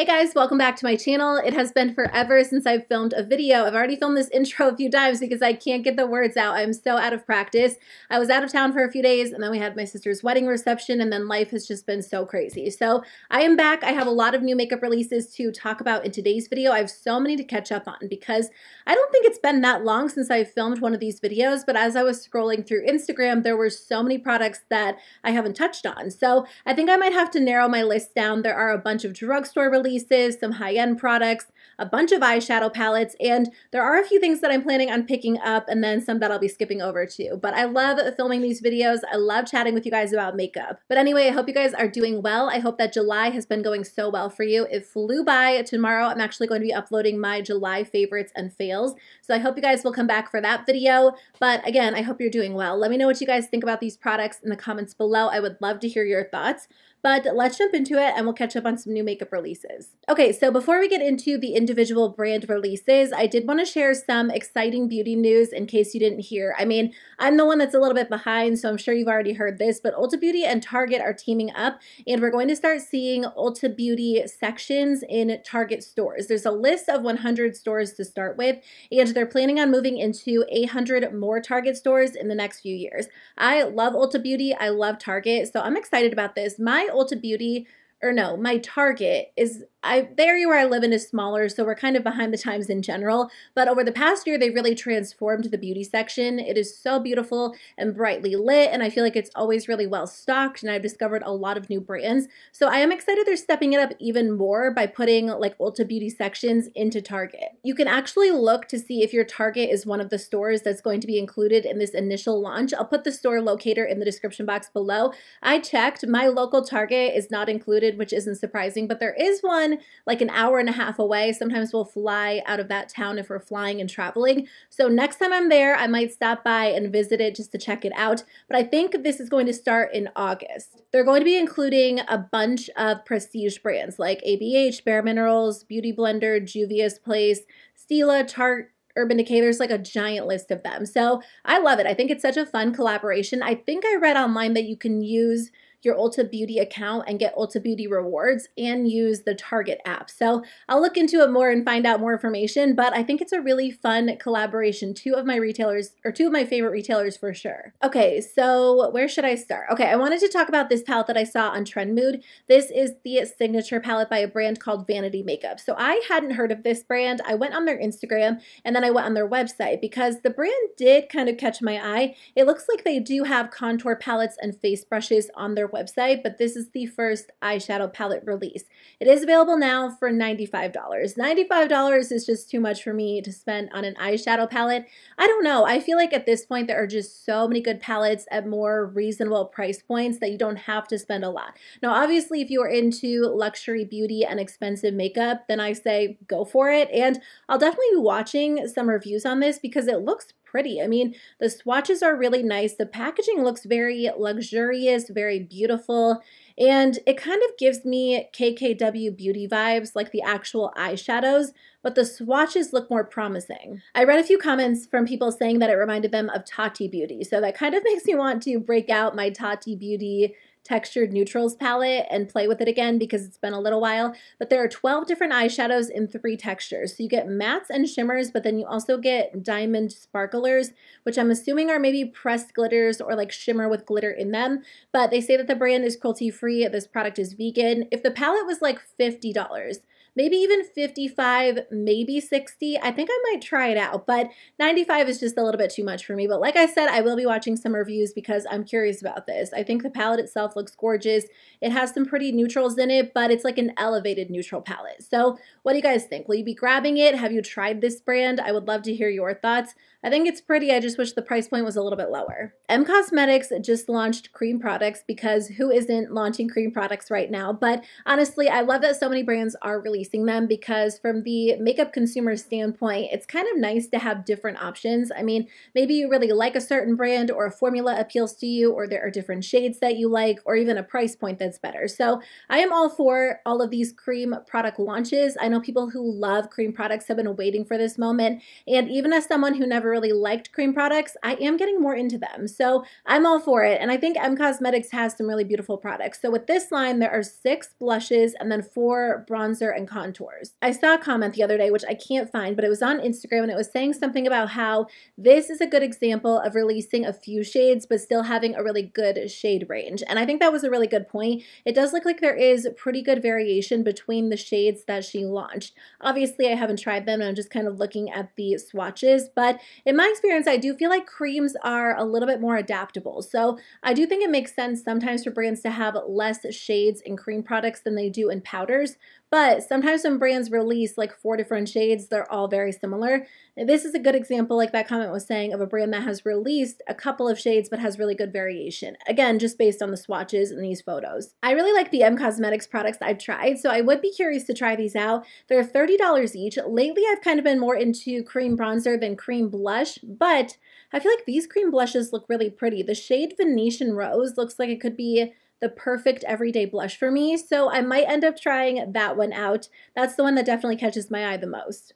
Hey guys, welcome back to my channel. It has been forever since I've filmed a video. I've already filmed this intro a few times because I can't get the words out. I'm so out of practice. I was out of town for a few days and then we had my sister's wedding reception and then life has just been so crazy. So I am back. I have a lot of new makeup releases to talk about in today's video. I have so many to catch up on because I don't think it's been that long since I filmed one of these videos, but as I was scrolling through Instagram, there were so many products that I haven't touched on. So I think I might have to narrow my list down. There are a bunch of drugstore releases some high end products, a bunch of eyeshadow palettes, and there are a few things that I'm planning on picking up and then some that I'll be skipping over too. But I love filming these videos. I love chatting with you guys about makeup. But anyway, I hope you guys are doing well. I hope that July has been going so well for you. It flew by. Tomorrow I'm actually going to be uploading my July favorites and fails. So I hope you guys will come back for that video. But again, I hope you're doing well. Let me know what you guys think about these products in the comments below. I would love to hear your thoughts. But let's jump into it and we'll catch up on some new makeup releases. Okay, so before we get into the individual brand releases, I did want to share some exciting beauty news in case you didn't hear. I mean, I'm the one that's a little bit behind, so I'm sure you've already heard this, but Ulta Beauty and Target are teaming up, and we're going to start seeing Ulta Beauty sections in Target stores. There's a list of 100 stores to start with, and they're planning on moving into 800 more Target stores in the next few years. I love Ulta Beauty, I love Target, so I'm excited about this. My Ulta Beauty or no, my Target is I, the area where I live in is smaller, so we're kind of behind the times in general. But over the past year, they really transformed the beauty section. It is so beautiful and brightly lit, and I feel like it's always really well stocked, and I've discovered a lot of new brands. So I am excited they're stepping it up even more by putting like Ulta Beauty sections into Target. You can actually look to see if your Target is one of the stores that's going to be included in this initial launch. I'll put the store locator in the description box below. I checked, my local Target is not included, which isn't surprising, but there is one one like an hour and a half away. Sometimes we'll fly out of that town if we're flying and traveling. So next time I'm there, I might stop by and visit it just to check it out. But I think this is going to start in August. They're going to be including a bunch of prestige brands like ABH, Bare Minerals, Beauty Blender, Juvia's Place, Stila, Tarte, Urban Decay, there's like a giant list of them. So I love it. I think it's such a fun collaboration. I think I read online that you can use your Ulta Beauty account and get Ulta Beauty rewards and use the Target app. So I'll look into it more and find out more information, but I think it's a really fun collaboration. Two of my retailers, or two of my favorite retailers for sure. Okay, so where should I start? Okay, I wanted to talk about this palette that I saw on Trend Mood. This is the signature palette by a brand called Vanity Makeup. So I hadn't heard of this brand. I went on their Instagram and then I went on their website because the brand did kind of catch my eye. It looks like they do have contour palettes and face brushes on their website, but this is the first eyeshadow palette release. It is available now for $95. $95 is just too much for me to spend on an eyeshadow palette. I don't know. I feel like at this point there are just so many good palettes at more reasonable price points that you don't have to spend a lot. Now, obviously, if you are into luxury beauty and expensive makeup, then I say go for it. And I'll definitely be watching some reviews on this because it looks pretty. I mean, the swatches are really nice. The packaging looks very luxurious, very beautiful, and it kind of gives me KKW beauty vibes, like the actual eyeshadows, but the swatches look more promising. I read a few comments from people saying that it reminded them of Tati Beauty, so that kind of makes me want to break out my Tati Beauty textured neutrals palette and play with it again because it's been a little while. But there are 12 different eyeshadows in three textures. So you get mattes and shimmers, but then you also get diamond sparklers, which I'm assuming are maybe pressed glitters or like shimmer with glitter in them. But they say that the brand is cruelty free. This product is vegan. If the palette was like $50, maybe even 55, maybe 60. I think I might try it out, but 95 is just a little bit too much for me. But like I said, I will be watching some reviews because I'm curious about this. I think the palette itself looks gorgeous. It has some pretty neutrals in it, but it's like an elevated neutral palette. So what do you guys think? Will you be grabbing it? Have you tried this brand? I would love to hear your thoughts. I think it's pretty. I just wish the price point was a little bit lower. M Cosmetics just launched cream products because who isn't launching cream products right now? But honestly, I love that so many brands are releasing them because from the makeup consumer standpoint, it's kind of nice to have different options. I mean, maybe you really like a certain brand or a formula appeals to you or there are different shades that you like or even a price point that's better. So I am all for all of these cream product launches. I know people who love cream products have been waiting for this moment. And even as someone who never really liked cream products, I am getting more into them. So I'm all for it. And I think M Cosmetics has some really beautiful products. So with this line, there are six blushes and then four bronzer and contours. I saw a comment the other day, which I can't find, but it was on Instagram and it was saying something about how this is a good example of releasing a few shades, but still having a really good shade range. And I think that was a really good point. It does look like there is pretty good variation between the shades that she launched. Obviously, I haven't tried them and I'm just kind of looking at the swatches, but in my experience, I do feel like creams are a little bit more adaptable. So I do think it makes sense sometimes for brands to have less shades in cream products than they do in powders but sometimes when brands release like four different shades, they're all very similar. This is a good example, like that comment was saying, of a brand that has released a couple of shades but has really good variation. Again, just based on the swatches and these photos. I really like the M Cosmetics products I've tried, so I would be curious to try these out. They're $30 each. Lately, I've kind of been more into cream bronzer than cream blush, but I feel like these cream blushes look really pretty. The shade Venetian Rose looks like it could be the perfect everyday blush for me, so I might end up trying that one out. That's the one that definitely catches my eye the most.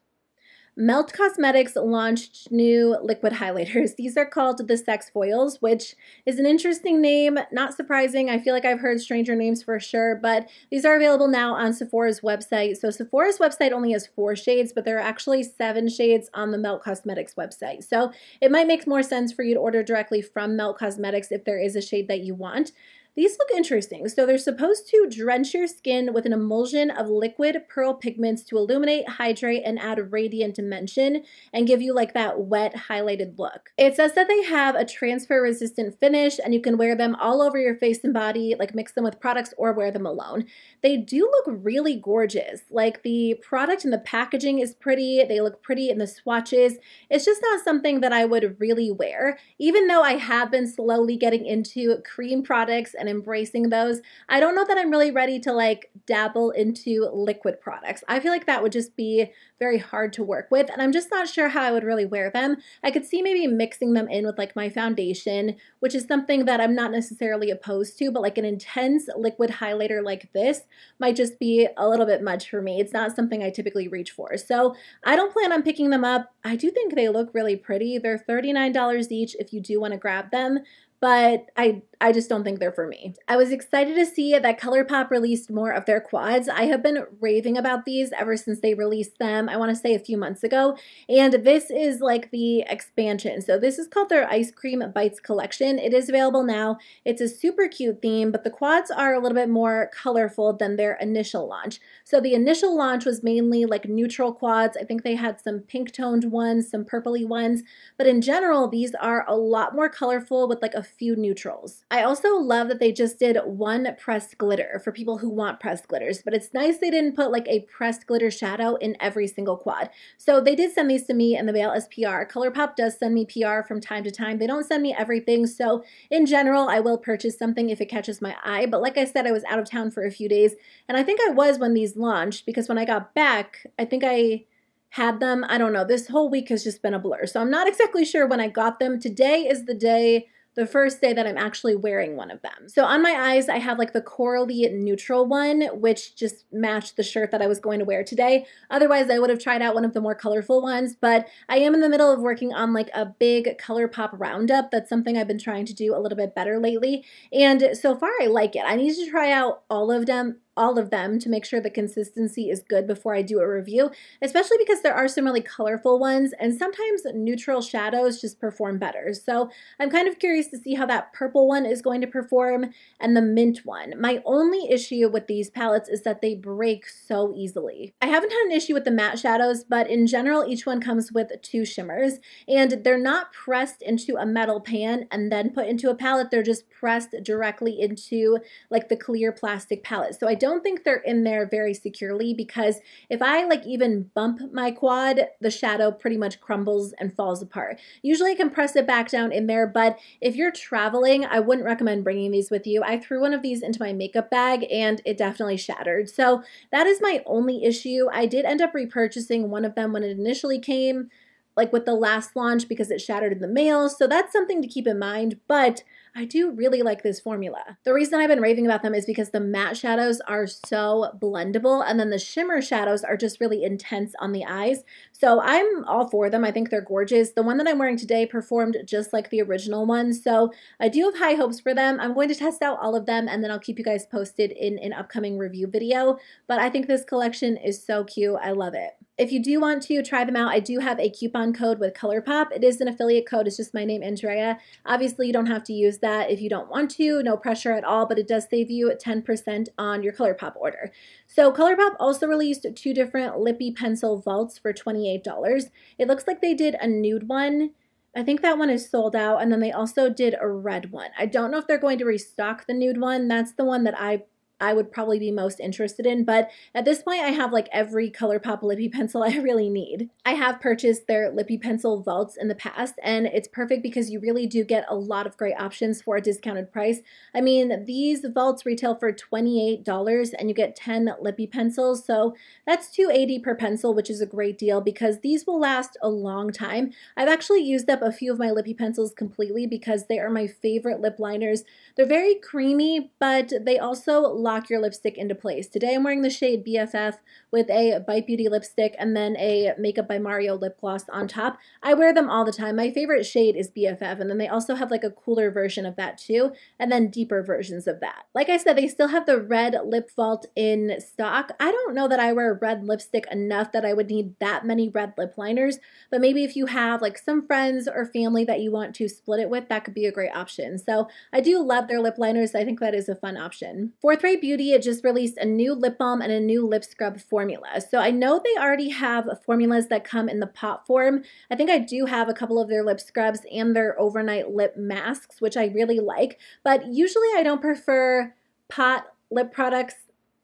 Melt Cosmetics launched new liquid highlighters. These are called the Sex Foils, which is an interesting name. Not surprising. I feel like I've heard stranger names for sure, but these are available now on Sephora's website. So Sephora's website only has four shades, but there are actually seven shades on the Melt Cosmetics website. So it might make more sense for you to order directly from Melt Cosmetics if there is a shade that you want. These look interesting. So they're supposed to drench your skin with an emulsion of liquid pearl pigments to illuminate, hydrate, and add radiant dimension and give you like that wet highlighted look. It says that they have a transfer resistant finish and you can wear them all over your face and body, like mix them with products or wear them alone. They do look really gorgeous. Like the product and the packaging is pretty. They look pretty in the swatches. It's just not something that I would really wear, even though I have been slowly getting into cream products and embracing those. I don't know that I'm really ready to like dabble into liquid products. I feel like that would just be very hard to work with and I'm just not sure how I would really wear them. I could see maybe mixing them in with like my foundation, which is something that I'm not necessarily opposed to, but like an intense liquid highlighter like this might just be a little bit much for me. It's not something I typically reach for. So I don't plan on picking them up. I do think they look really pretty. They're $39 each if you do want to grab them, but I I just don't think they're for me. I was excited to see that ColourPop released more of their quads. I have been raving about these ever since they released them, I want to say a few months ago. And this is like the expansion. So this is called their Ice Cream Bites collection. It is available now. It's a super cute theme, but the quads are a little bit more colorful than their initial launch. So the initial launch was mainly like neutral quads. I think they had some pink toned ones, some purpley ones, but in general, these are a lot more colorful with like a few neutrals. I also love that they just did one pressed glitter for people who want pressed glitters, but it's nice they didn't put like a pressed glitter shadow in every single quad. So they did send these to me in the mail as PR. ColourPop does send me PR from time to time. They don't send me everything, so in general, I will purchase something if it catches my eye, but like I said, I was out of town for a few days, and I think I was when these launched because when I got back, I think I had them. I don't know. This whole week has just been a blur. So I'm not exactly sure when I got them. Today is the day the first day that I'm actually wearing one of them. So on my eyes, I have like the corally neutral one, which just matched the shirt that I was going to wear today. Otherwise, I would have tried out one of the more colorful ones, but I am in the middle of working on like a big ColourPop roundup. That's something I've been trying to do a little bit better lately. And so far, I like it. I need to try out all of them all of them to make sure the consistency is good before I do a review, especially because there are some really colorful ones and sometimes neutral shadows just perform better. So I'm kind of curious to see how that purple one is going to perform and the mint one. My only issue with these palettes is that they break so easily. I haven't had an issue with the matte shadows, but in general, each one comes with two shimmers and they're not pressed into a metal pan and then put into a palette. They're just pressed directly into like the clear plastic palette. So I don't think they're in there very securely because if I like even bump my quad, the shadow pretty much crumbles and falls apart. Usually I can press it back down in there, but if you're traveling, I wouldn't recommend bringing these with you. I threw one of these into my makeup bag and it definitely shattered. So that is my only issue. I did end up repurchasing one of them when it initially came like with the last launch because it shattered in the mail. So that's something to keep in mind. But I do really like this formula. The reason I've been raving about them is because the matte shadows are so blendable and then the shimmer shadows are just really intense on the eyes. So I'm all for them. I think they're gorgeous. The one that I'm wearing today performed just like the original one. So I do have high hopes for them. I'm going to test out all of them and then I'll keep you guys posted in an upcoming review video. But I think this collection is so cute. I love it if you do want to try them out, I do have a coupon code with ColourPop. It is an affiliate code. It's just my name, Andrea. Obviously, you don't have to use that if you don't want to. No pressure at all, but it does save you 10% on your ColourPop order. So ColourPop also released two different lippy pencil vaults for $28. It looks like they did a nude one. I think that one is sold out. And then they also did a red one. I don't know if they're going to restock the nude one. That's the one that I I would probably be most interested in, but at this point I have like every ColourPop lippy pencil I really need. I have purchased their lippy pencil vaults in the past and it's perfect because you really do get a lot of great options for a discounted price. I mean, these vaults retail for $28 and you get 10 lippy pencils, so that's 280 per pencil, which is a great deal because these will last a long time. I've actually used up a few of my lippy pencils completely because they are my favorite lip liners. They're very creamy, but they also lock lock your lipstick into place. Today I'm wearing the shade BFF with a Bite Beauty lipstick and then a Makeup by Mario lip gloss on top. I wear them all the time. My favorite shade is BFF, and then they also have like a cooler version of that too, and then deeper versions of that. Like I said, they still have the red lip vault in stock. I don't know that I wear red lipstick enough that I would need that many red lip liners, but maybe if you have like some friends or family that you want to split it with, that could be a great option. So I do love their lip liners. I think that is a fun option. Fourth Ray Beauty, it just released a new lip balm and a new lip scrub for formula. So I know they already have formulas that come in the pot form. I think I do have a couple of their lip scrubs and their overnight lip masks, which I really like. But usually I don't prefer pot lip products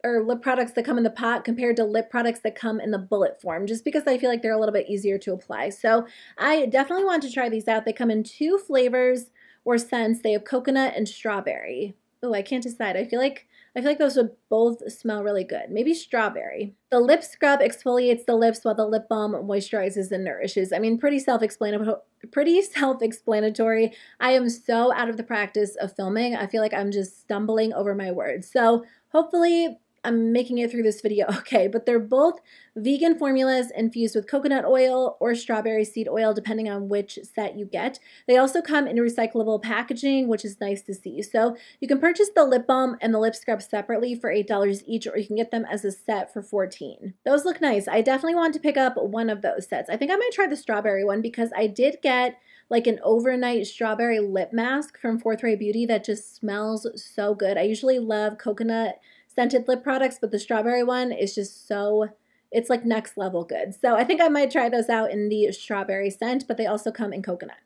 or lip products that come in the pot compared to lip products that come in the bullet form just because I feel like they're a little bit easier to apply. So I definitely want to try these out. They come in two flavors or scents. They have coconut and strawberry. Oh, I can't decide. I feel like I feel like those would both smell really good. Maybe strawberry. The lip scrub exfoliates the lips while the lip balm moisturizes and nourishes. I mean, pretty self-explanatory. Pretty self-explanatory. I am so out of the practice of filming. I feel like I'm just stumbling over my words. So hopefully I'm making it through this video okay, but they're both vegan formulas infused with coconut oil or strawberry seed oil, depending on which set you get. They also come in recyclable packaging, which is nice to see. So you can purchase the lip balm and the lip scrub separately for $8 each, or you can get them as a set for 14 Those look nice. I definitely want to pick up one of those sets. I think I might try the strawberry one because I did get like an overnight strawberry lip mask from Fourth Ray Beauty that just smells so good. I usually love coconut scented lip products, but the strawberry one is just so it's like next level good. So I think I might try those out in the strawberry scent, but they also come in coconut.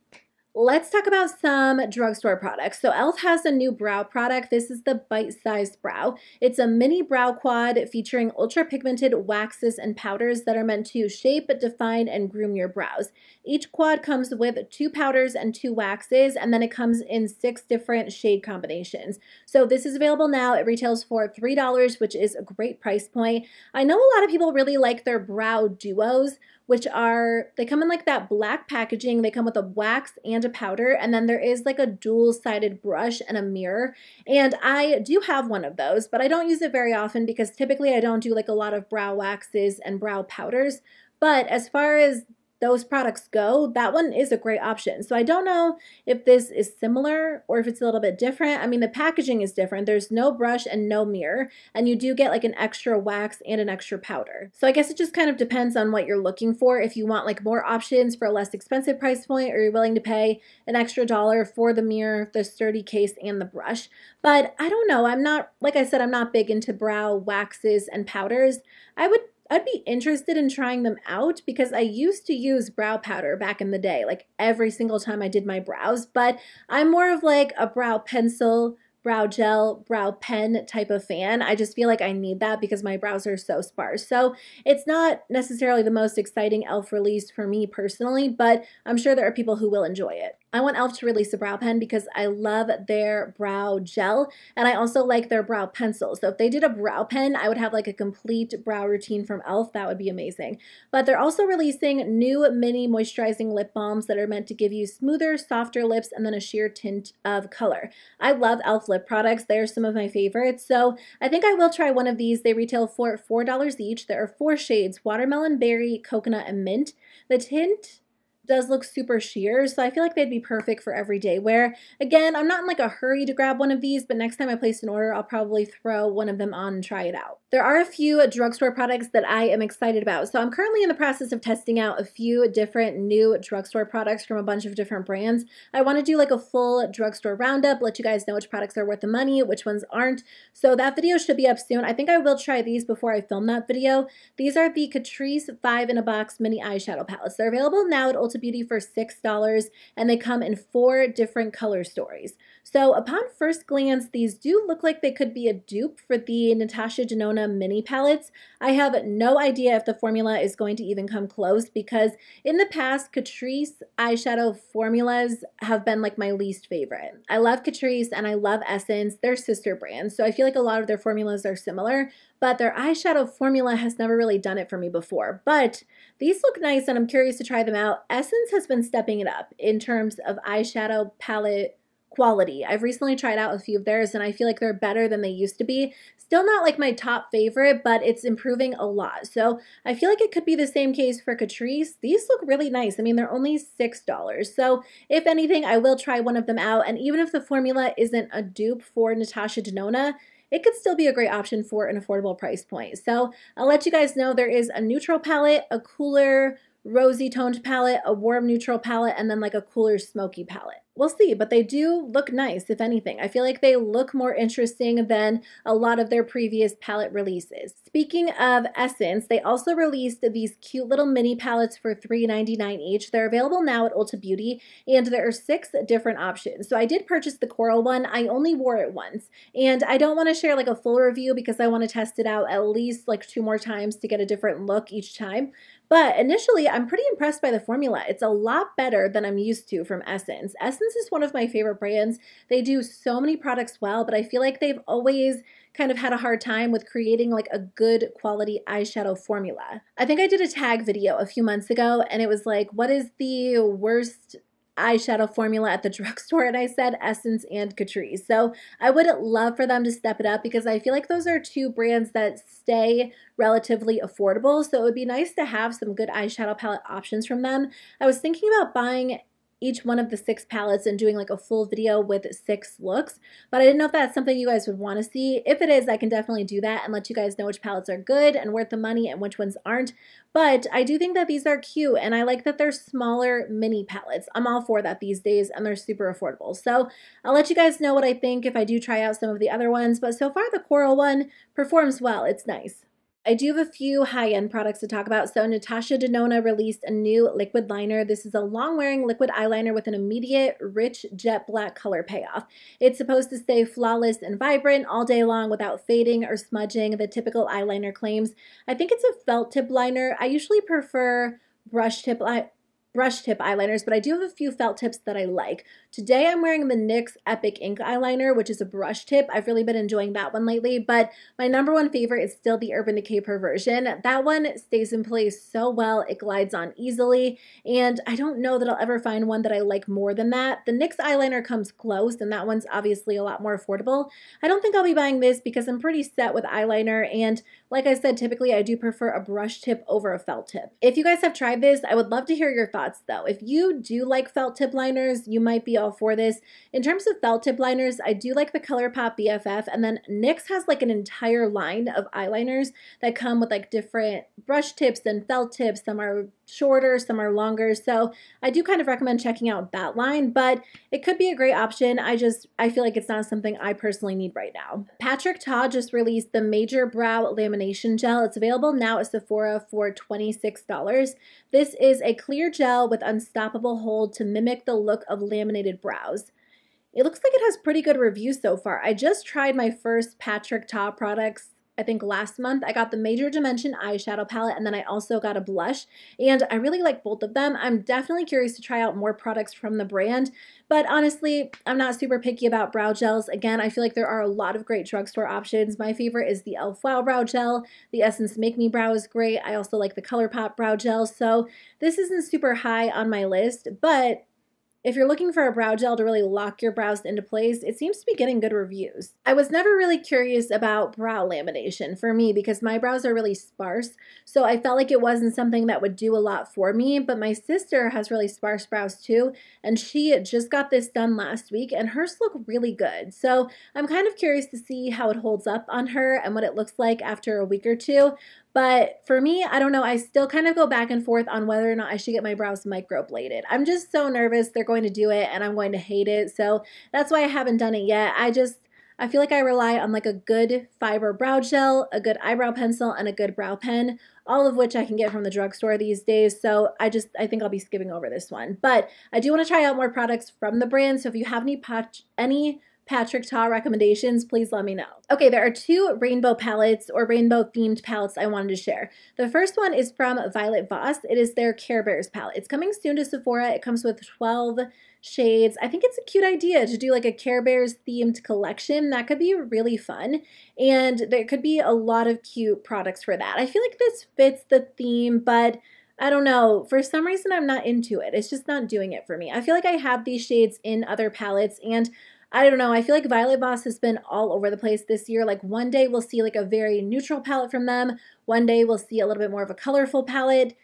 Let's talk about some drugstore products. So e.l.f. has a new brow product. This is the bite-sized brow. It's a mini brow quad featuring ultra-pigmented waxes and powders that are meant to shape, define, and groom your brows. Each quad comes with two powders and two waxes, and then it comes in six different shade combinations. So this is available now. It retails for $3, which is a great price point. I know a lot of people really like their brow duos, which are they come in like that black packaging. They come with a wax and a powder, and then there is like a dual sided brush and a mirror. And I do have one of those, but I don't use it very often because typically I don't do like a lot of brow waxes and brow powders. But as far as those products go, that one is a great option. So I don't know if this is similar or if it's a little bit different. I mean, the packaging is different. There's no brush and no mirror, and you do get like an extra wax and an extra powder. So I guess it just kind of depends on what you're looking for. If you want like more options for a less expensive price point or you're willing to pay an extra dollar for the mirror, the sturdy case, and the brush. But I don't know. I'm not, like I said, I'm not big into brow waxes and powders. I would I'd be interested in trying them out because I used to use brow powder back in the day, like every single time I did my brows, but I'm more of like a brow pencil, brow gel, brow pen type of fan. I just feel like I need that because my brows are so sparse. So it's not necessarily the most exciting e.l.f. release for me personally, but I'm sure there are people who will enjoy it. I want e.l.f. to release a brow pen because I love their brow gel and I also like their brow pencil. So if they did a brow pen, I would have like a complete brow routine from e.l.f. That would be amazing. But they're also releasing new mini moisturizing lip balms that are meant to give you smoother, softer lips and then a sheer tint of color. I love e.l.f. lip products. They're some of my favorites. So I think I will try one of these. They retail for $4 each. There are four shades, watermelon, berry, coconut, and mint. The tint does look super sheer, so I feel like they'd be perfect for everyday wear. Again, I'm not in like a hurry to grab one of these, but next time I place an order, I'll probably throw one of them on and try it out. There are a few drugstore products that I am excited about, so I'm currently in the process of testing out a few different new drugstore products from a bunch of different brands. I want to do like a full drugstore roundup, let you guys know which products are worth the money, which ones aren't, so that video should be up soon. I think I will try these before I film that video. These are the Catrice 5 in a Box Mini Eyeshadow Palettes. They're available now at Ulta Beauty for $6, and they come in four different color stories. So upon first glance, these do look like they could be a dupe for the Natasha Denona mini palettes. I have no idea if the formula is going to even come close because in the past, Catrice eyeshadow formulas have been like my least favorite. I love Catrice and I love Essence. They're sister brands, so I feel like a lot of their formulas are similar, but their eyeshadow formula has never really done it for me before. But these look nice and I'm curious to try them out. Essence has been stepping it up in terms of eyeshadow palette quality. I've recently tried out a few of theirs and I feel like they're better than they used to be. Still not like my top favorite, but it's improving a lot. So I feel like it could be the same case for Catrice. These look really nice. I mean, they're only $6. So if anything, I will try one of them out. And even if the formula isn't a dupe for Natasha Denona, it could still be a great option for an affordable price point. So I'll let you guys know there is a neutral palette, a cooler, rosy toned palette, a warm neutral palette, and then like a cooler smoky palette. We'll see, but they do look nice, if anything. I feel like they look more interesting than a lot of their previous palette releases speaking of Essence, they also released these cute little mini palettes for $3.99 each. They're available now at Ulta Beauty, and there are six different options. So I did purchase the coral one. I only wore it once, and I don't want to share like a full review because I want to test it out at least like two more times to get a different look each time. But initially, I'm pretty impressed by the formula. It's a lot better than I'm used to from Essence. Essence is one of my favorite brands. They do so many products well, but I feel like they've always kind of had a hard time with creating like a good quality eyeshadow formula. I think I did a tag video a few months ago and it was like, what is the worst eyeshadow formula at the drugstore and I said Essence and Catrice. So I would love for them to step it up because I feel like those are two brands that stay relatively affordable. So it would be nice to have some good eyeshadow palette options from them. I was thinking about buying each one of the six palettes and doing like a full video with six looks. But I didn't know if that's something you guys would want to see. If it is, I can definitely do that and let you guys know which palettes are good and worth the money and which ones aren't. But I do think that these are cute and I like that they're smaller mini palettes. I'm all for that these days and they're super affordable. So I'll let you guys know what I think if I do try out some of the other ones. But so far the coral one performs well. It's nice. I do have a few high end products to talk about. So, Natasha Denona released a new liquid liner. This is a long wearing liquid eyeliner with an immediate, rich, jet black color payoff. It's supposed to stay flawless and vibrant all day long without fading or smudging the typical eyeliner claims. I think it's a felt tip liner. I usually prefer brush tip brush tip eyeliners, but I do have a few felt tips that I like. Today I'm wearing the NYX Epic Ink Eyeliner, which is a brush tip. I've really been enjoying that one lately, but my number one favorite is still the Urban Decay Perversion. That one stays in place so well, it glides on easily, and I don't know that I'll ever find one that I like more than that. The NYX eyeliner comes close, and that one's obviously a lot more affordable. I don't think I'll be buying this because I'm pretty set with eyeliner, and like I said, typically I do prefer a brush tip over a felt tip. If you guys have tried this, I would love to hear your thoughts though. If you do like felt tip liners, you might be for this. In terms of felt tip liners, I do like the ColourPop BFF, and then NYX has like an entire line of eyeliners that come with like different brush tips and felt tips. Some are shorter, some are longer. So I do kind of recommend checking out that line, but it could be a great option. I just, I feel like it's not something I personally need right now. Patrick Todd just released the Major Brow Lamination Gel. It's available now at Sephora for $26. This is a clear gel with unstoppable hold to mimic the look of laminated Browse. brows. It looks like it has pretty good reviews so far. I just tried my first Patrick Ta products I think last month I got the Major Dimension eyeshadow palette and then I also got a blush and I really like both of them. I'm definitely curious to try out more products from the brand, but honestly, I'm not super picky about brow gels. Again, I feel like there are a lot of great drugstore options. My favorite is the e.l.f. Wow Brow Gel. The Essence Make Me Brow is great. I also like the ColourPop Brow Gel, so this isn't super high on my list, but if you're looking for a brow gel to really lock your brows into place, it seems to be getting good reviews. I was never really curious about brow lamination for me because my brows are really sparse, so I felt like it wasn't something that would do a lot for me, but my sister has really sparse brows too, and she just got this done last week and hers look really good. So I'm kind of curious to see how it holds up on her and what it looks like after a week or two, but for me, I don't know. I still kind of go back and forth on whether or not I should get my brows microbladed. I'm just so nervous they're going to do it and I'm going to hate it. So that's why I haven't done it yet. I just, I feel like I rely on like a good fiber brow gel, a good eyebrow pencil, and a good brow pen, all of which I can get from the drugstore these days. So I just, I think I'll be skipping over this one. But I do want to try out more products from the brand. So if you have any, patch, any Patrick Ta recommendations, please let me know. Okay, there are two rainbow palettes or rainbow themed palettes I wanted to share. The first one is from Violet Voss. It is their Care Bears palette. It's coming soon to Sephora. It comes with 12 shades. I think it's a cute idea to do like a Care Bears themed collection. That could be really fun. And there could be a lot of cute products for that. I feel like this fits the theme, but I don't know. For some reason, I'm not into it. It's just not doing it for me. I feel like I have these shades in other palettes, and I don't know. I feel like Violet Boss has been all over the place this year. Like one day we'll see like a very neutral palette from them. One day we'll see a little bit more of a colorful palette.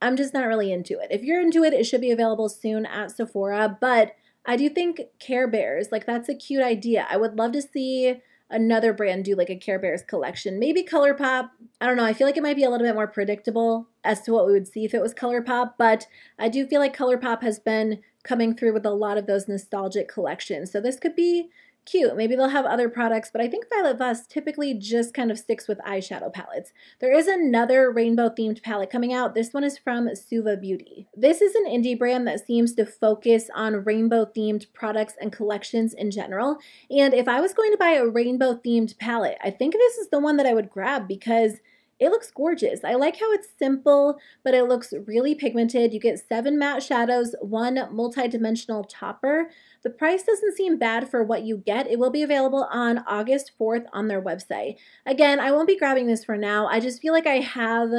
I'm just not really into it. If you're into it, it should be available soon at Sephora. But I do think Care Bears, like that's a cute idea. I would love to see another brand do like a Care Bears collection. Maybe ColourPop. I don't know. I feel like it might be a little bit more predictable as to what we would see if it was ColourPop, but I do feel like ColourPop has been coming through with a lot of those nostalgic collections. So this could be cute. Maybe they'll have other products, but I think Violet Voss typically just kind of sticks with eyeshadow palettes. There is another rainbow themed palette coming out. This one is from Suva Beauty. This is an indie brand that seems to focus on rainbow themed products and collections in general. And if I was going to buy a rainbow themed palette, I think this is the one that I would grab because it looks gorgeous. I like how it's simple, but it looks really pigmented. You get seven matte shadows, one multi-dimensional topper. The price doesn't seem bad for what you get. It will be available on August 4th on their website. Again, I won't be grabbing this for now. I just feel like I have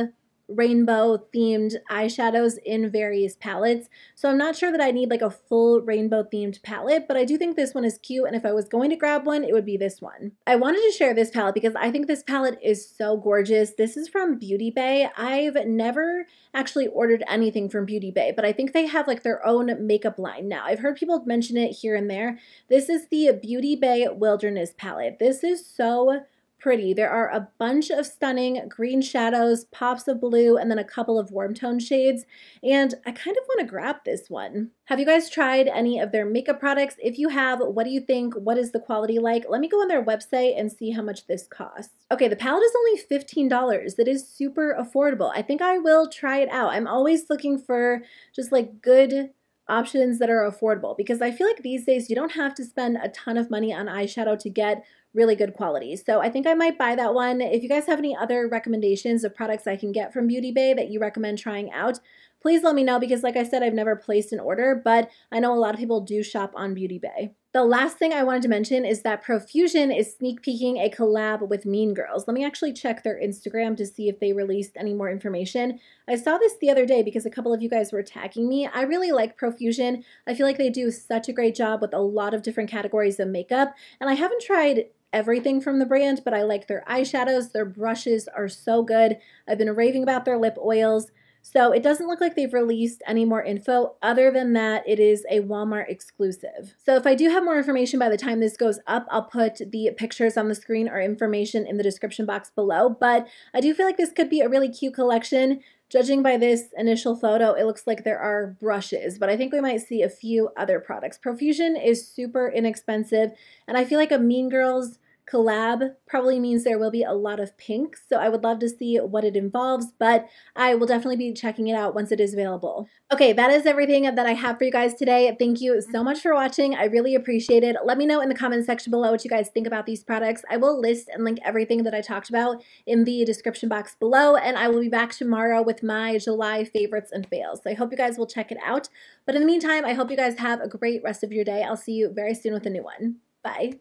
rainbow themed eyeshadows in various palettes. So I'm not sure that I need like a full rainbow themed palette, but I do think this one is cute. And if I was going to grab one, it would be this one. I wanted to share this palette because I think this palette is so gorgeous. This is from Beauty Bay. I've never actually ordered anything from Beauty Bay, but I think they have like their own makeup line now. I've heard people mention it here and there. This is the Beauty Bay Wilderness palette. This is so pretty. There are a bunch of stunning green shadows, pops of blue, and then a couple of warm tone shades. And I kind of want to grab this one. Have you guys tried any of their makeup products? If you have, what do you think? What is the quality like? Let me go on their website and see how much this costs. Okay, the palette is only $15. That is super affordable. I think I will try it out. I'm always looking for just like good options that are affordable because I feel like these days you don't have to spend a ton of money on eyeshadow to get really good quality. So I think I might buy that one. If you guys have any other recommendations of products I can get from Beauty Bay that you recommend trying out, please let me know because like I said, I've never placed an order, but I know a lot of people do shop on Beauty Bay. The last thing I wanted to mention is that Profusion is sneak peeking a collab with Mean Girls. Let me actually check their Instagram to see if they released any more information. I saw this the other day because a couple of you guys were tagging me. I really like Profusion. I feel like they do such a great job with a lot of different categories of makeup, and I haven't tried everything from the brand, but I like their eyeshadows. Their brushes are so good. I've been raving about their lip oils. So it doesn't look like they've released any more info other than that it is a Walmart exclusive. So if I do have more information by the time this goes up, I'll put the pictures on the screen or information in the description box below. But I do feel like this could be a really cute collection. Judging by this initial photo, it looks like there are brushes, but I think we might see a few other products. Profusion is super inexpensive, and I feel like a Mean Girls collab probably means there will be a lot of pink, so I would love to see what it involves, but I will definitely be checking it out once it is available. Okay, that is everything that I have for you guys today. Thank you so much for watching. I really appreciate it. Let me know in the comment section below what you guys think about these products. I will list and link everything that I talked about in the description box below, and I will be back tomorrow with my July favorites and fails. So I hope you guys will check it out. But in the meantime, I hope you guys have a great rest of your day. I'll see you very soon with a new one. Bye.